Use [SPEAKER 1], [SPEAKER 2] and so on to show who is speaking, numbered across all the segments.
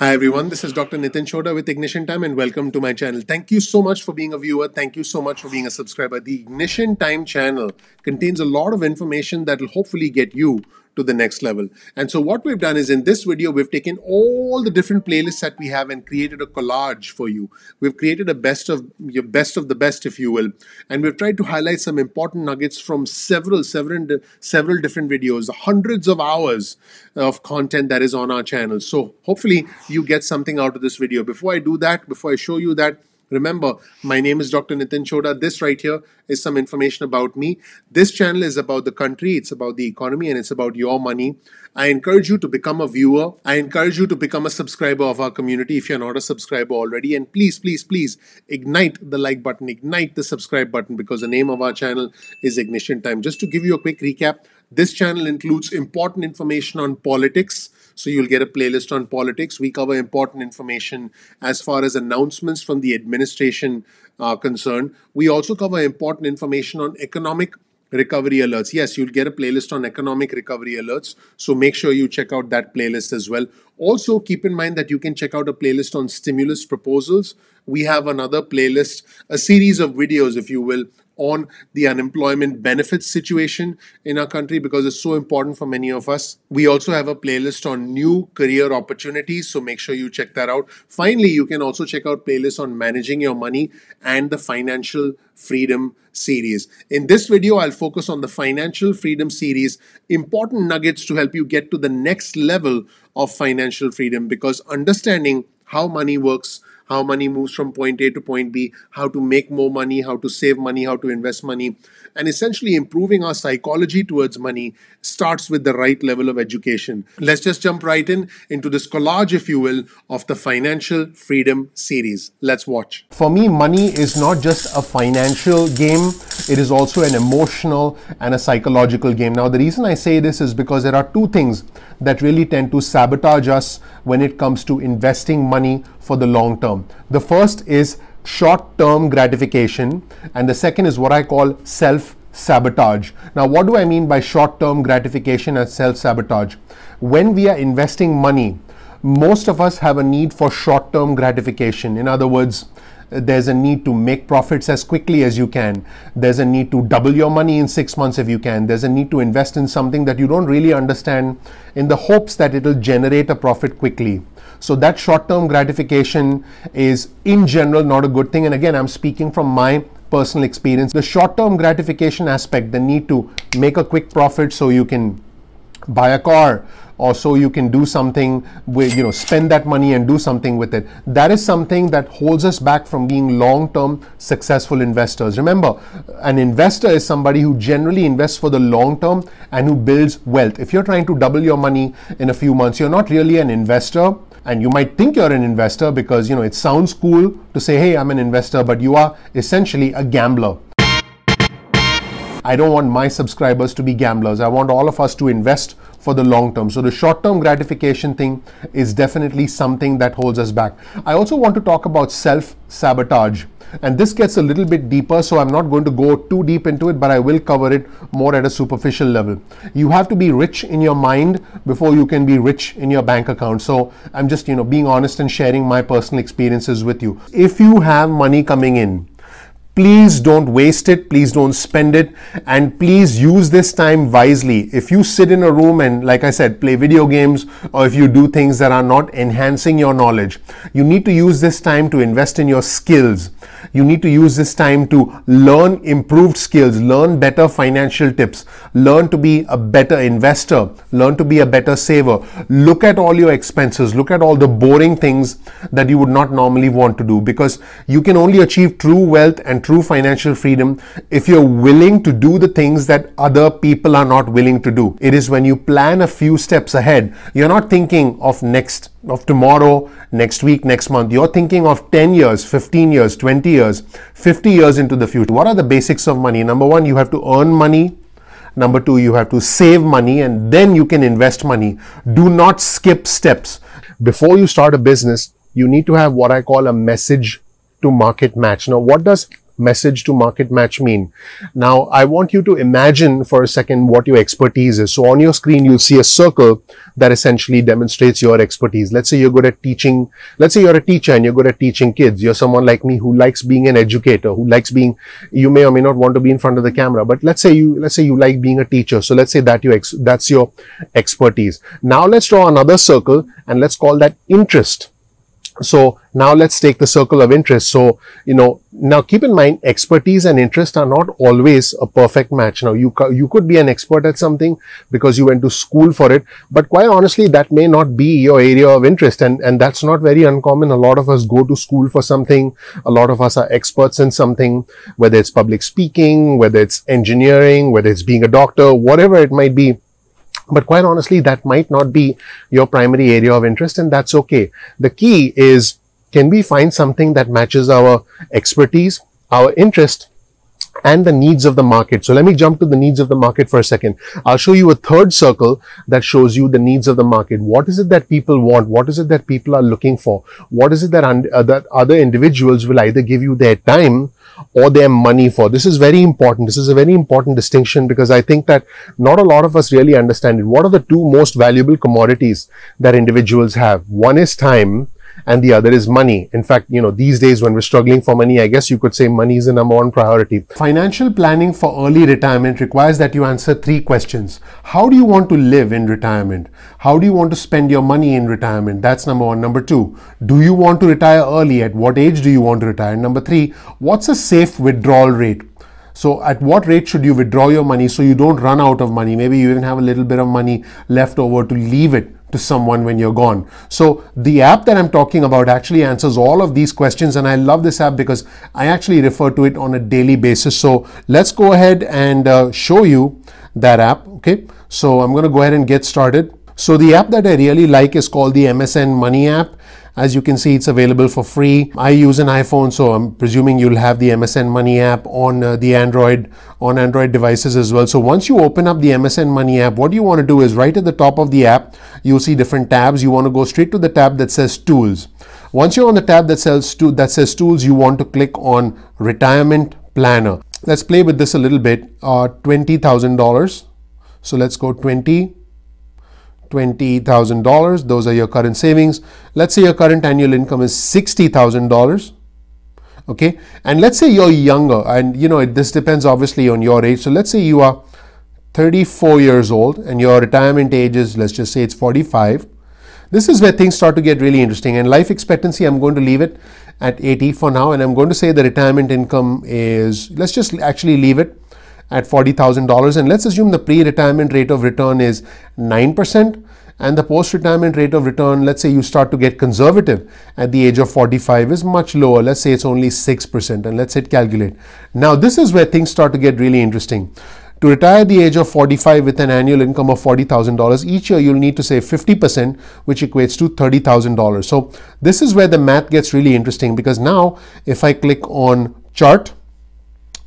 [SPEAKER 1] Hi everyone, this is Dr. Nitin Choda with Ignition Time and welcome to my channel. Thank you so much for being a viewer. Thank you so much for being a subscriber. The Ignition Time channel contains a lot of information that will hopefully get you to the next level. And so what we've done is in this video, we've taken all the different playlists that we have and created a collage for you. We've created a best of your best of the best, if you will. And we've tried to highlight some important nuggets from several, several, several different videos, hundreds of hours of content that is on our channel. So hopefully you get something out of this video. Before I do that, before I show you that, Remember, my name is Dr. Nitin Choda. This right here is some information about me. This channel is about the country, it's about the economy, and it's about your money. I encourage you to become a viewer. I encourage you to become a subscriber of our community if you're not a subscriber already. And please, please, please ignite the like button, ignite the subscribe button because the name of our channel is Ignition Time. Just to give you a quick recap, this channel includes important information on politics so you'll get a playlist on politics. We cover important information as far as announcements from the administration are uh, concerned. We also cover important information on economic recovery alerts. Yes, you'll get a playlist on economic recovery alerts. So make sure you check out that playlist as well. Also, keep in mind that you can check out a playlist on stimulus proposals. We have another playlist, a series of videos, if you will, on the unemployment benefits situation in our country because it's so important for many of us. We also have a playlist on new career opportunities, so make sure you check that out. Finally, you can also check out playlists on managing your money and the financial freedom series. In this video, I'll focus on the financial freedom series, important nuggets to help you get to the next level of financial freedom because understanding how money works how money moves from point A to point B, how to make more money, how to save money, how to invest money. And essentially, improving our psychology towards money starts with the right level of education. Let's just jump right in into this collage, if you will, of the Financial Freedom series. Let's watch. For me, money is not just a financial game, it is also an emotional and a psychological game. Now, the reason I say this is because there are two things that really tend to sabotage us when it comes to investing money for the long term. The first is short term gratification, and the second is what I call self sabotage. Now, what do I mean by short term gratification and self sabotage? When we are investing money, most of us have a need for short term gratification. In other words, there's a need to make profits as quickly as you can. There's a need to double your money in six months if you can. There's a need to invest in something that you don't really understand in the hopes that it'll generate a profit quickly. So that short-term gratification is in general not a good thing. And again, I'm speaking from my personal experience. The short-term gratification aspect, the need to make a quick profit so you can buy a car or so you can do something with you know spend that money and do something with it that is something that holds us back from being long-term successful investors remember an investor is somebody who generally invests for the long term and who builds wealth if you're trying to double your money in a few months you're not really an investor and you might think you're an investor because you know it sounds cool to say hey i'm an investor but you are essentially a gambler I don't want my subscribers to be gamblers. I want all of us to invest for the long term. So the short term gratification thing is definitely something that holds us back. I also want to talk about self sabotage. And this gets a little bit deeper, so I'm not going to go too deep into it, but I will cover it more at a superficial level. You have to be rich in your mind before you can be rich in your bank account. So I'm just, you know, being honest and sharing my personal experiences with you. If you have money coming in, please don't waste it please don't spend it and please use this time wisely if you sit in a room and like i said play video games or if you do things that are not enhancing your knowledge you need to use this time to invest in your skills you need to use this time to learn improved skills, learn better financial tips, learn to be a better investor, learn to be a better saver. Look at all your expenses, look at all the boring things that you would not normally want to do because you can only achieve true wealth and true financial freedom if you're willing to do the things that other people are not willing to do. It is when you plan a few steps ahead, you're not thinking of next of tomorrow, next week, next month. You're thinking of 10 years, 15 years, 20 years, 50 years into the future. What are the basics of money? Number one, you have to earn money. Number two, you have to save money and then you can invest money. Do not skip steps. Before you start a business, you need to have what I call a message to market match. Now, what does message to market match mean? Now, I want you to imagine for a second what your expertise is. So on your screen, you'll see a circle that essentially demonstrates your expertise. Let's say you're good at teaching. Let's say you're a teacher and you're good at teaching kids. You're someone like me who likes being an educator, who likes being, you may or may not want to be in front of the camera, but let's say you, let's say you like being a teacher. So let's say that you, that's your expertise. Now let's draw another circle and let's call that interest. So now let's take the circle of interest. So, you know, now keep in mind expertise and interest are not always a perfect match. Now you, you could be an expert at something because you went to school for it, but quite honestly, that may not be your area of interest. And, and that's not very uncommon. A lot of us go to school for something. A lot of us are experts in something, whether it's public speaking, whether it's engineering, whether it's being a doctor, whatever it might be but quite honestly, that might not be your primary area of interest and that's okay. The key is, can we find something that matches our expertise, our interest, and the needs of the market. So let me jump to the needs of the market for a second. I'll show you a third circle that shows you the needs of the market. What is it that people want? What is it that people are looking for? What is it that, uh, that other individuals will either give you their time or their money for? This is very important. This is a very important distinction because I think that not a lot of us really understand it. What are the two most valuable commodities that individuals have? One is time and the other is money. In fact, you know, these days when we're struggling for money, I guess you could say money is the number one priority. Financial planning for early retirement requires that you answer three questions. How do you want to live in retirement? How do you want to spend your money in retirement? That's number one. Number two, do you want to retire early? At what age do you want to retire? Number three, what's a safe withdrawal rate? So at what rate should you withdraw your money so you don't run out of money? Maybe you even have a little bit of money left over to leave it to someone when you're gone. So the app that I'm talking about actually answers all of these questions and I love this app because I actually refer to it on a daily basis. So let's go ahead and uh, show you that app. Okay, so I'm going to go ahead and get started. So the app that I really like is called the MSN Money app. As you can see, it's available for free. I use an iPhone, so I'm presuming you'll have the MSN Money app on uh, the Android on Android devices as well. So once you open up the MSN Money app, what you want to do is right at the top of the app, you'll see different tabs. You want to go straight to the tab that says Tools. Once you're on the tab that says, that says Tools, you want to click on Retirement Planner. Let's play with this a little bit. Uh, $20,000. So let's go 20 $20,000. Those are your current savings. Let's say your current annual income is $60,000. Okay. And let's say you're younger and you know, it, this depends obviously on your age. So let's say you are 34 years old and your retirement age is, let's just say it's 45. This is where things start to get really interesting and life expectancy, I'm going to leave it at 80 for now. And I'm going to say the retirement income is, let's just actually leave it at $40,000 and let's assume the pre-retirement rate of return is 9% and the post-retirement rate of return, let's say you start to get conservative at the age of 45 is much lower. Let's say it's only 6% and let's hit calculate. Now this is where things start to get really interesting. To retire at the age of 45 with an annual income of $40,000 each year, you'll need to save 50%, which equates to $30,000. So this is where the math gets really interesting because now if I click on chart,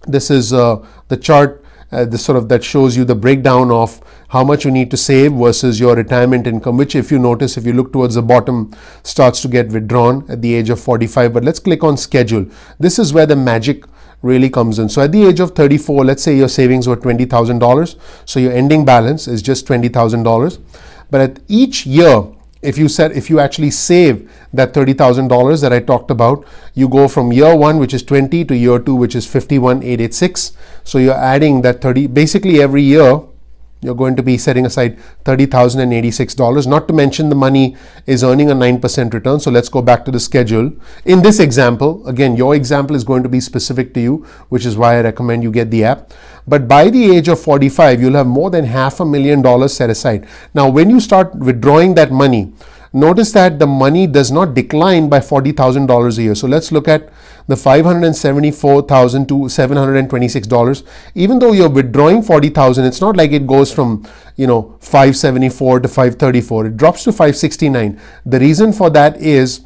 [SPEAKER 1] this is uh, the chart uh, sort of that shows you the breakdown of how much you need to save versus your retirement income which if you notice if you look towards the bottom starts to get withdrawn at the age of 45 but let's click on schedule this is where the magic really comes in so at the age of 34 let's say your savings were $20000 so your ending balance is just $20000 but at each year if you said if you actually save that $30,000 that I talked about, you go from year one, which is 20 to year two, which is 51,886. So you're adding that 30, basically every year, you're going to be setting aside $30,086. Not to mention the money is earning a 9% return. So let's go back to the schedule. In this example, again, your example is going to be specific to you, which is why I recommend you get the app. But by the age of 45, you'll have more than half a million dollars set aside. Now, when you start withdrawing that money, Notice that the money does not decline by $40,000 a year. So let's look at the $574,000 to $726. Even though you're withdrawing 40,000, it's not like it goes from, you know, 574 to 534. It drops to 569. The reason for that is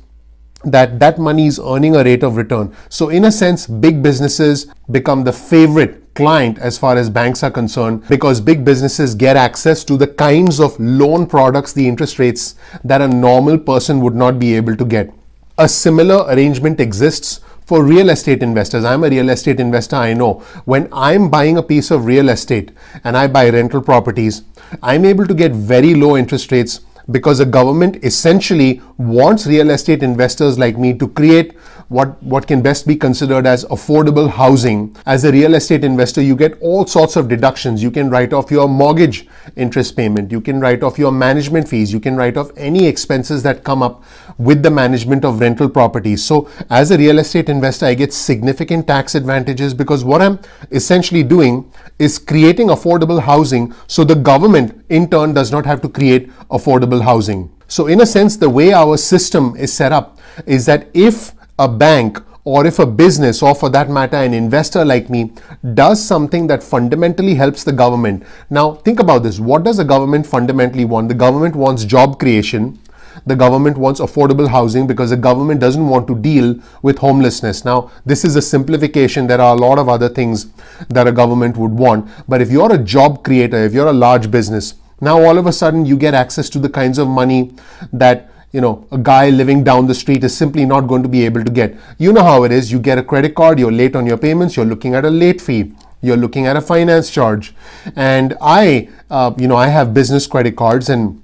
[SPEAKER 1] that that money is earning a rate of return. So in a sense, big businesses become the favorite client as far as banks are concerned because big businesses get access to the kinds of loan products, the interest rates that a normal person would not be able to get. A similar arrangement exists for real estate investors. I'm a real estate investor, I know. When I'm buying a piece of real estate and I buy rental properties, I'm able to get very low interest rates because the government essentially wants real estate investors like me to create what, what can best be considered as affordable housing. As a real estate investor, you get all sorts of deductions. You can write off your mortgage interest payment. You can write off your management fees. You can write off any expenses that come up with the management of rental properties. So as a real estate investor, I get significant tax advantages because what I'm essentially doing is creating affordable housing so the government in turn does not have to create affordable housing. So in a sense, the way our system is set up is that if a bank or if a business or for that matter an investor like me does something that fundamentally helps the government now think about this what does the government fundamentally want the government wants job creation the government wants affordable housing because the government doesn't want to deal with homelessness now this is a simplification there are a lot of other things that a government would want but if you're a job creator if you're a large business now all of a sudden you get access to the kinds of money that you know, a guy living down the street is simply not going to be able to get. You know how it is. You get a credit card, you're late on your payments, you're looking at a late fee you're looking at a finance charge and i uh, you know i have business credit cards and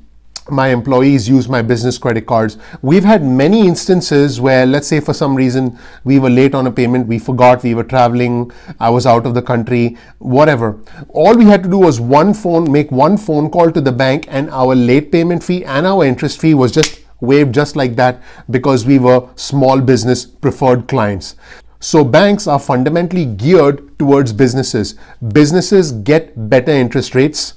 [SPEAKER 1] my employees use my business credit cards we've had many instances where let's say for some reason we were late on a payment we forgot we were traveling i was out of the country whatever all we had to do was one phone make one phone call to the bank and our late payment fee and our interest fee was just waived just like that because we were small business preferred clients. So banks are fundamentally geared towards businesses. Businesses get better interest rates.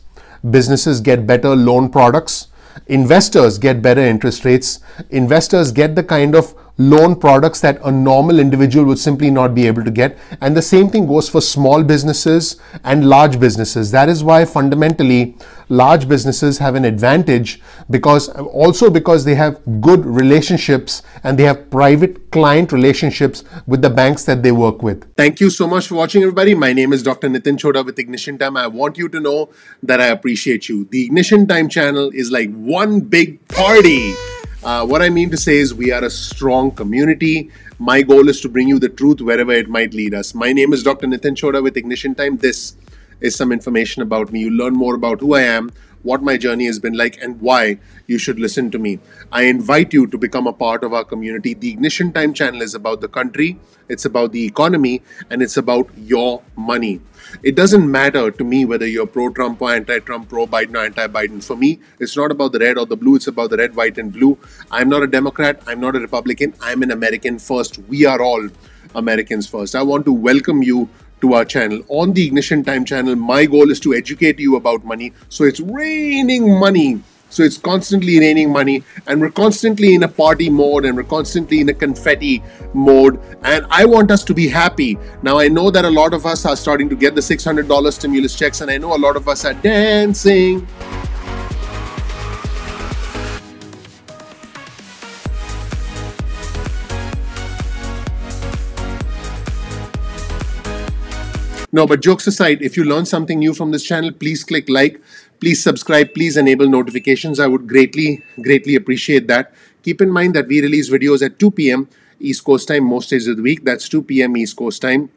[SPEAKER 1] Businesses get better loan products. Investors get better interest rates. Investors get the kind of loan products that a normal individual would simply not be able to get. And the same thing goes for small businesses and large businesses. That is why fundamentally large businesses have an advantage because also because they have good relationships and they have private client relationships with the banks that they work with. Thank you so much for watching everybody. My name is Dr. Nitin Choda with Ignition Time. I want you to know that I appreciate you. The Ignition Time channel is like one big party. Uh, what I mean to say is, we are a strong community. My goal is to bring you the truth wherever it might lead us. My name is Dr. Nitin Choda with Ignition Time. This is some information about me. You learn more about who I am, what my journey has been like, and why you should listen to me. I invite you to become a part of our community. The Ignition Time channel is about the country, it's about the economy, and it's about your money. It doesn't matter to me whether you're pro Trump or anti Trump, pro Biden or anti Biden. For me, it's not about the red or the blue, it's about the red, white, and blue. I'm not a Democrat, I'm not a Republican, I'm an American first. We are all Americans first. I want to welcome you to our channel on the Ignition Time channel. My goal is to educate you about money. So it's raining money. So it's constantly raining money, and we're constantly in a party mode, and we're constantly in a confetti mode. And I want us to be happy. Now, I know that a lot of us are starting to get the $600 stimulus checks, and I know a lot of us are dancing. No, but jokes aside, if you learn something new from this channel, please click like, please subscribe, please enable notifications. I would greatly, greatly appreciate that. Keep in mind that we release videos at 2 p.m. East Coast time most days of the week. That's 2 p.m. East Coast time.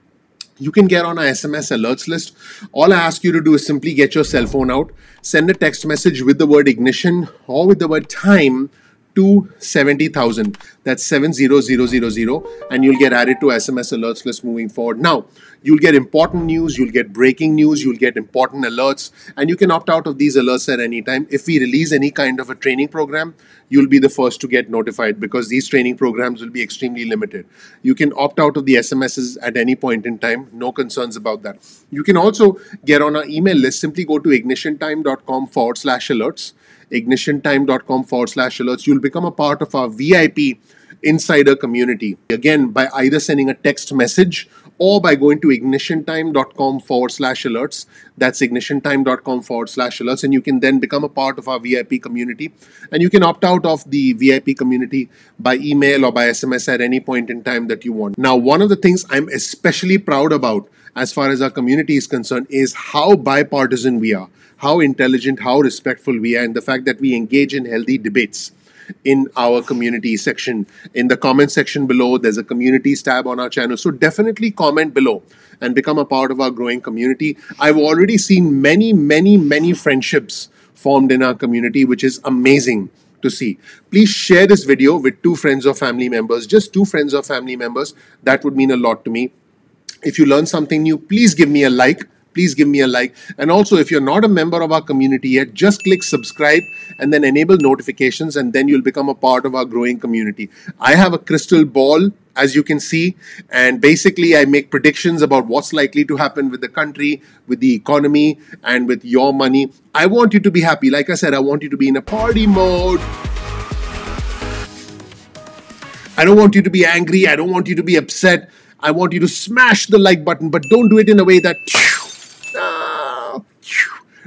[SPEAKER 1] You can get on our SMS alerts list. All I ask you to do is simply get your cell phone out, send a text message with the word ignition or with the word time to 70,000. That's 70000 and you'll get added to SMS alerts list moving forward. Now, you'll get important news, you'll get breaking news, you'll get important alerts and you can opt out of these alerts at any time. If we release any kind of a training program, you'll be the first to get notified because these training programs will be extremely limited. You can opt out of the SMSs at any point in time, no concerns about that. You can also get on our email list, simply go to ignitiontime.com forward slash alerts ignitiontime.com forward slash alerts. You'll become a part of our VIP insider community. Again, by either sending a text message or by going to ignitiontime.com forward slash alerts. That's ignitiontime.com forward slash alerts. And you can then become a part of our VIP community. And you can opt out of the VIP community by email or by SMS at any point in time that you want. Now, one of the things I'm especially proud about as far as our community is concerned is how bipartisan we are how intelligent, how respectful we are, and the fact that we engage in healthy debates in our community section. In the comment section below, there's a communities tab on our channel. So definitely comment below and become a part of our growing community. I've already seen many, many, many friendships formed in our community, which is amazing to see. Please share this video with two friends or family members, just two friends or family members. That would mean a lot to me. If you learn something new, please give me a like please give me a like. And also, if you're not a member of our community yet, just click subscribe and then enable notifications, and then you'll become a part of our growing community. I have a crystal ball as you can see. And basically, I make predictions about what's likely to happen with the country, with the economy, and with your money. I want you to be happy. Like I said, I want you to be in a party mode. I don't want you to be angry. I don't want you to be upset. I want you to smash the like button, but don't do it in a way that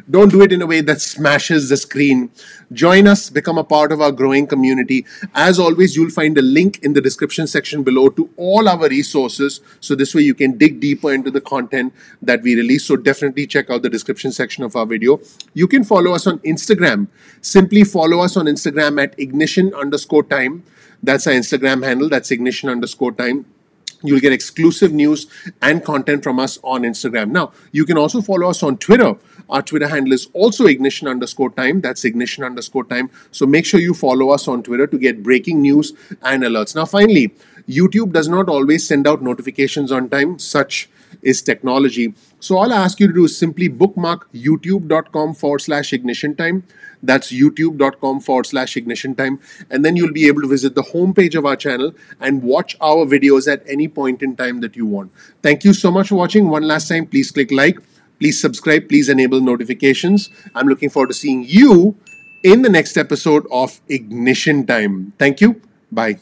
[SPEAKER 1] don't do it in a way that smashes the screen. Join us, become a part of our growing community. As always, you'll find a link in the description section below to all our resources. So this way you can dig deeper into the content that we release. So definitely check out the description section of our video. You can follow us on Instagram. Simply follow us on Instagram at ignition underscore time. That's our Instagram handle. That's ignition underscore time You'll get exclusive news and content from us on Instagram. Now, you can also follow us on Twitter. Our Twitter handle is also ignition underscore time. That's ignition underscore time. So make sure you follow us on Twitter to get breaking news and alerts. Now, finally, YouTube does not always send out notifications on time. Such is technology. So all I ask you to do is simply bookmark youtube.com forward slash ignition time. That's youtube.com forward slash ignition time. And then you'll be able to visit the homepage of our channel and watch our videos at any point in time that you want. Thank you so much for watching. One last time, please click like, please subscribe, please enable notifications. I'm looking forward to seeing you in the next episode of Ignition Time. Thank you. Bye.